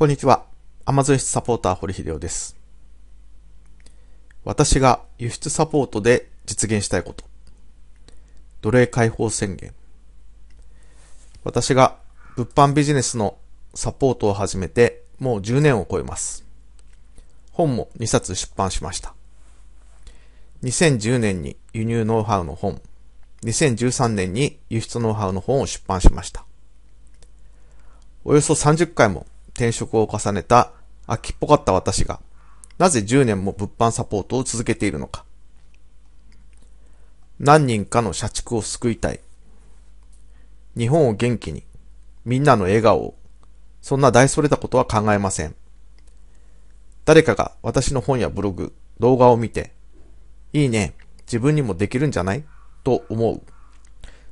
こんにちは。アマゾン輸出サポーター堀秀夫です。私が輸出サポートで実現したいこと。奴隷解放宣言。私が物販ビジネスのサポートを始めてもう10年を超えます。本も2冊出版しました。2010年に輸入ノウハウの本、2013年に輸出ノウハウの本を出版しました。およそ30回も転職を重ねた秋っぽかった私が、なぜ10年も物販サポートを続けているのか。何人かの社畜を救いたい。日本を元気に、みんなの笑顔を、そんな大それたことは考えません。誰かが私の本やブログ、動画を見て、いいね、自分にもできるんじゃないと思う。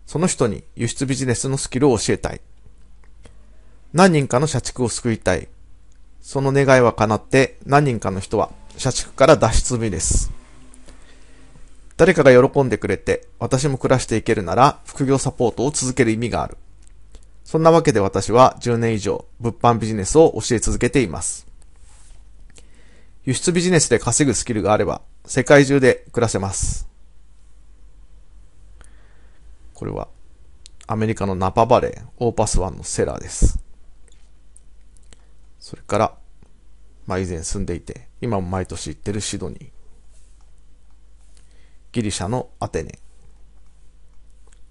その人に輸出ビジネスのスキルを教えたい。何人かの社畜を救いたい。その願いは叶って、何人かの人は社畜から脱出済みです。誰かが喜んでくれて、私も暮らしていけるなら、副業サポートを続ける意味がある。そんなわけで私は10年以上、物販ビジネスを教え続けています。輸出ビジネスで稼ぐスキルがあれば、世界中で暮らせます。これは、アメリカのナパバレー、オーパスワンのセラーです。それから、まあ、以前住んでいて、今も毎年行ってるシドニー、ギリシャのアテネ、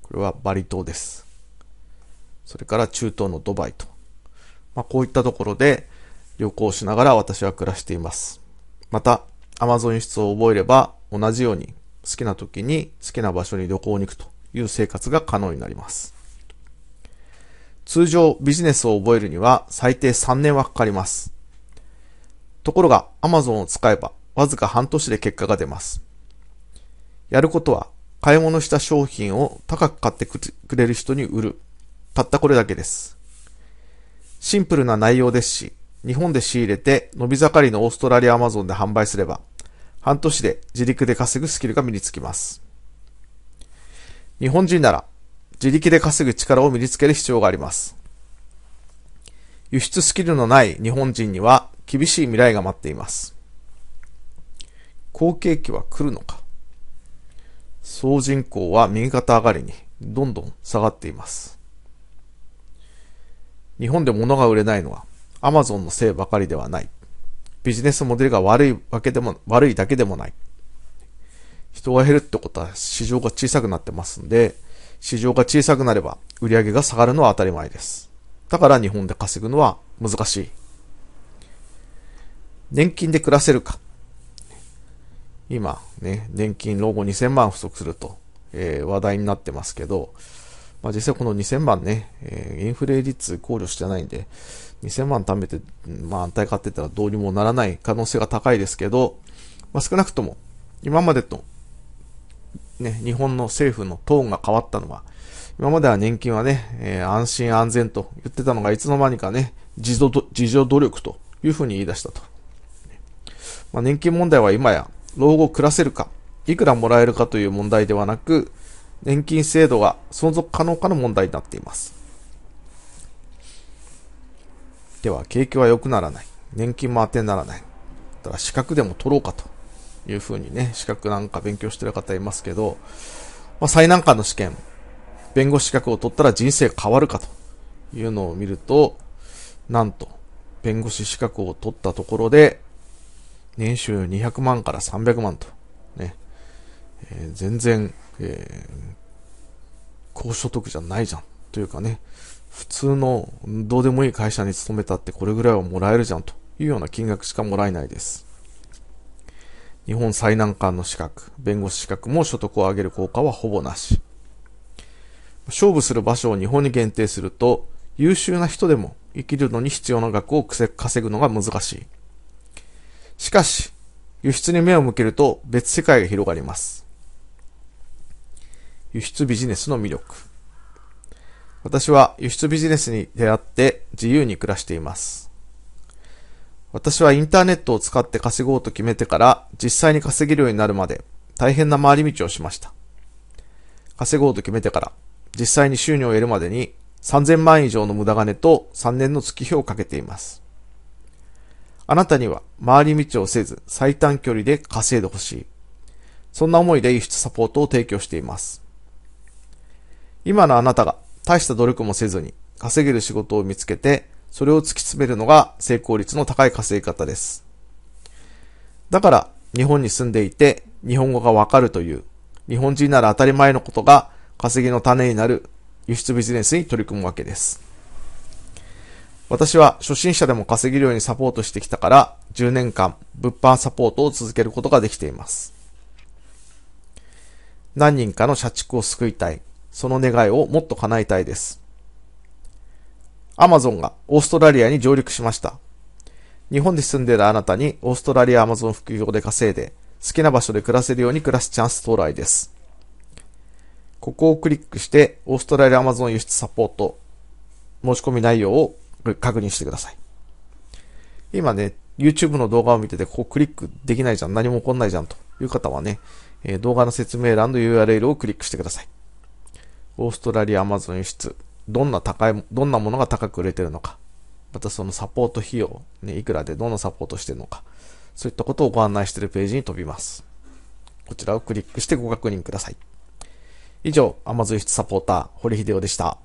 これはバリ島です。それから中東のドバイと、まあ、こういったところで旅行しながら私は暮らしています。また、アマゾン室を覚えれば同じように好きな時に好きな場所に旅行に行くという生活が可能になります。通常ビジネスを覚えるには最低3年はかかります。ところが Amazon を使えばわずか半年で結果が出ます。やることは買い物した商品を高く買ってくれる人に売る。たったこれだけです。シンプルな内容ですし、日本で仕入れて伸び盛りのオーストラリアアマゾンで販売すれば、半年で自力で稼ぐスキルが身につきます。日本人なら自力で稼ぐ力を身につける必要があります。輸出スキルのない日本人には厳しい未来が待っています。好景気は来るのか総人口は右肩上がりにどんどん下がっています。日本で物が売れないのは Amazon のせいばかりではない。ビジネスモデルが悪いわけでも、悪いだけでもない。人が減るってことは市場が小さくなってますんで、市場が小さくなれば売り上げが下がるのは当たり前です。だから日本で稼ぐのは難しい。年金で暮らせるか。今ね、年金老後2000万不足すると、えー、話題になってますけど、まあ、実際この2000万ね、えー、インフレ率考慮してないんで、2000万貯めて、まあ安泰買ってたらどうにもならない可能性が高いですけど、まあ、少なくとも今までとね、日本の政府のトーンが変わったのは、今までは年金はね、えー、安心安全と言ってたのが、いつの間にかね、自助自助努力というふうに言い出したと。まあ、年金問題は今や、老後暮らせるか、いくらもらえるかという問題ではなく、年金制度が存続可能かの問題になっています。では、景気は良くならない。年金も当てにならない。だから資格でも取ろうかと。いうふうにね、資格なんか勉強してる方いますけど、まあ、最難関の試験、弁護士資格を取ったら人生変わるかというのを見ると、なんと、弁護士資格を取ったところで、年収200万から300万と、ね、えー、全然、えー、高所得じゃないじゃん、というかね、普通のどうでもいい会社に勤めたってこれぐらいはもらえるじゃんというような金額しかもらえないです。日本最難関の資格、弁護士資格も所得を上げる効果はほぼなし。勝負する場所を日本に限定すると、優秀な人でも生きるのに必要な額を稼ぐのが難しい。しかし、輸出に目を向けると別世界が広がります。輸出ビジネスの魅力。私は輸出ビジネスに出会って自由に暮らしています。私はインターネットを使って稼ごうと決めてから実際に稼げるようになるまで大変な回り道をしました。稼ごうと決めてから実際に収入を得るまでに3000万以上の無駄金と3年の月日をかけています。あなたには回り道をせず最短距離で稼いでほしい。そんな思いで輸出サポートを提供しています。今のあなたが大した努力もせずに稼げる仕事を見つけてそれを突き詰めるのが成功率の高い稼ぎ方です。だから、日本に住んでいて、日本語がわかるという、日本人なら当たり前のことが稼ぎの種になる輸出ビジネスに取り組むわけです。私は初心者でも稼ぎるようにサポートしてきたから、10年間、物販サポートを続けることができています。何人かの社畜を救いたい。その願いをもっと叶えたいです。アマゾンがオーストラリアに上陸しました。日本で住んでいるあなたにオーストラリアアマゾン副業で稼いで好きな場所で暮らせるように暮らすチャンス到来です。ここをクリックしてオーストラリアアマゾン輸出サポート申し込み内容を確認してください。今ね、YouTube の動画を見ててここクリックできないじゃん、何も起こんないじゃんという方はね、え動画の説明欄の URL をクリックしてください。オーストラリアアマゾン輸出どんな高い、どんなものが高く売れてるのか、またそのサポート費用、ね、いくらでどのサポートしてるのか、そういったことをご案内しているページに飛びます。こちらをクリックしてご確認ください。以上、アマゾイ o サポーター、堀秀夫でした。